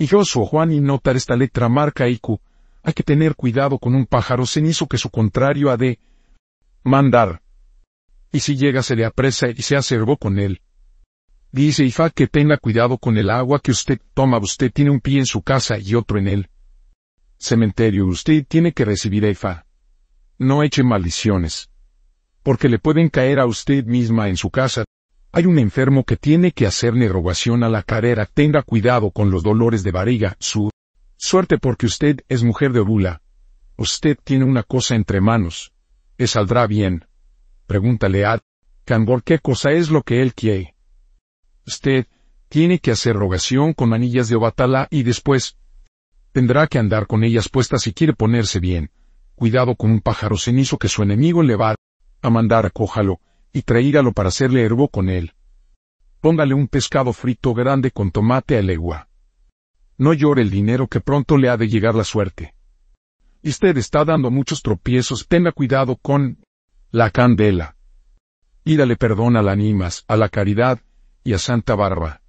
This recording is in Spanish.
Y su Juan y notar esta letra marca IQ. Hay que tener cuidado con un pájaro cenizo que su contrario ha de mandar. Y si llega se le apresa y se acervó con él. Dice IFA que tenga cuidado con el agua que usted toma. Usted tiene un pie en su casa y otro en él. Cementerio, usted tiene que recibir a No eche maldiciones. Porque le pueden caer a usted misma en su casa. Hay un enfermo que tiene que hacerle rogación a la carrera. Tenga cuidado con los dolores de barriga, su suerte porque usted es mujer de orula. Usted tiene una cosa entre manos. es saldrá bien? Pregúntale a Cangor qué cosa es lo que él quiere. Usted tiene que hacer rogación con anillas de obatala y después tendrá que andar con ellas puestas si quiere ponerse bien. Cuidado con un pájaro cenizo que su enemigo le va a mandar, cójalo y traíralo para hacerle herbo con él. Póngale un pescado frito grande con tomate a legua. No llore el dinero que pronto le ha de llegar la suerte. Usted está dando muchos tropiezos, tenga cuidado con la candela. dale perdón a la animas, a la caridad y a Santa Barba.